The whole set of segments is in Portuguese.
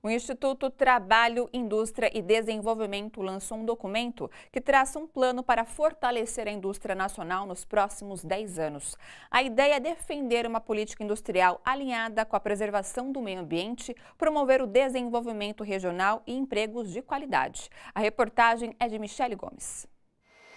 O Instituto Trabalho, Indústria e Desenvolvimento lançou um documento que traça um plano para fortalecer a indústria nacional nos próximos 10 anos. A ideia é defender uma política industrial alinhada com a preservação do meio ambiente, promover o desenvolvimento regional e empregos de qualidade. A reportagem é de Michele Gomes.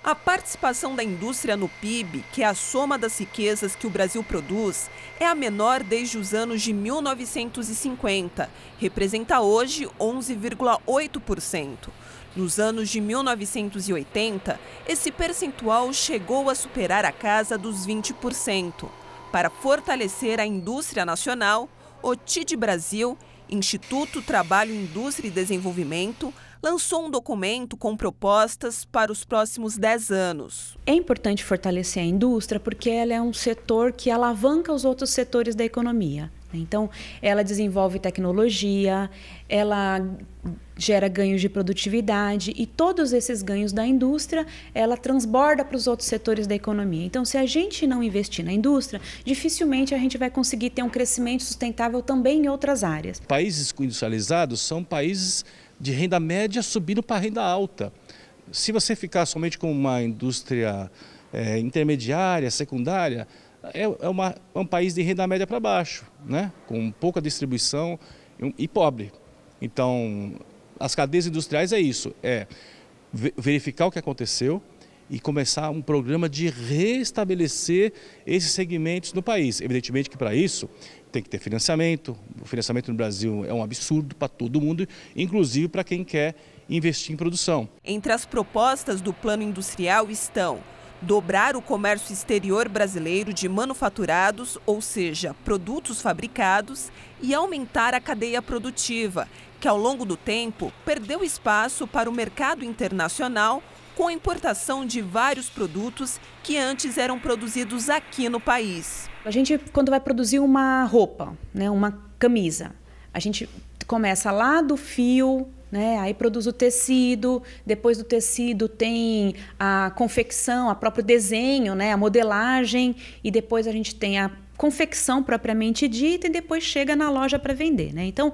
A participação da indústria no PIB, que é a soma das riquezas que o Brasil produz, é a menor desde os anos de 1950. Representa hoje 11,8%. Nos anos de 1980, esse percentual chegou a superar a casa dos 20%. Para fortalecer a indústria nacional, o TID Brasil Instituto Trabalho, Indústria e Desenvolvimento lançou um documento com propostas para os próximos 10 anos. É importante fortalecer a indústria porque ela é um setor que alavanca os outros setores da economia. Né? Então, ela desenvolve tecnologia, ela gera ganhos de produtividade e todos esses ganhos da indústria ela transborda para os outros setores da economia. Então, se a gente não investir na indústria, dificilmente a gente vai conseguir ter um crescimento sustentável também em outras áreas. Países industrializados são países de renda média subindo para renda alta. Se você ficar somente com uma indústria é, intermediária, secundária, é, é, uma, é um país de renda média para baixo, né? com pouca distribuição e pobre. Então, as cadeias industriais é isso, é verificar o que aconteceu e começar um programa de restabelecer esses segmentos no país. Evidentemente que para isso tem que ter financiamento, o financiamento no Brasil é um absurdo para todo mundo, inclusive para quem quer investir em produção. Entre as propostas do plano industrial estão dobrar o comércio exterior brasileiro de manufaturados, ou seja, produtos fabricados, e aumentar a cadeia produtiva, que ao longo do tempo perdeu espaço para o mercado internacional com a importação de vários produtos que antes eram produzidos aqui no país. A gente, quando vai produzir uma roupa, né, uma camisa, a gente começa lá do fio né? Aí produz o tecido, depois do tecido tem a confecção, a próprio desenho, né? a modelagem, e depois a gente tem a confecção propriamente dita, e depois chega na loja para vender. Né? Então,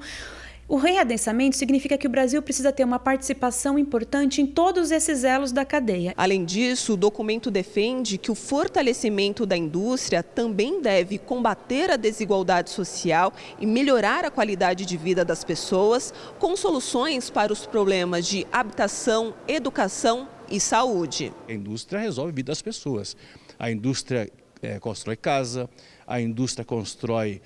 o readensamento significa que o Brasil precisa ter uma participação importante em todos esses elos da cadeia. Além disso, o documento defende que o fortalecimento da indústria também deve combater a desigualdade social e melhorar a qualidade de vida das pessoas, com soluções para os problemas de habitação, educação e saúde. A indústria resolve a vida das pessoas. A indústria é, constrói casa, a indústria constrói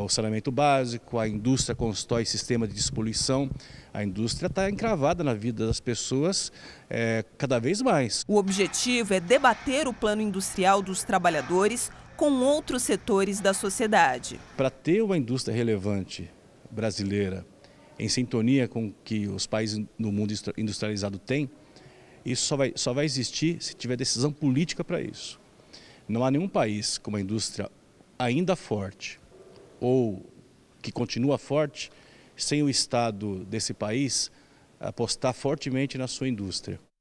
o saneamento básico, a indústria constrói sistema de despoluição. A indústria está encravada na vida das pessoas é, cada vez mais. O objetivo é debater o plano industrial dos trabalhadores com outros setores da sociedade. Para ter uma indústria relevante brasileira em sintonia com o que os países no mundo industrializado têm, isso só vai, só vai existir se tiver decisão política para isso. Não há nenhum país com uma indústria ainda forte, ou que continua forte, sem o Estado desse país apostar fortemente na sua indústria.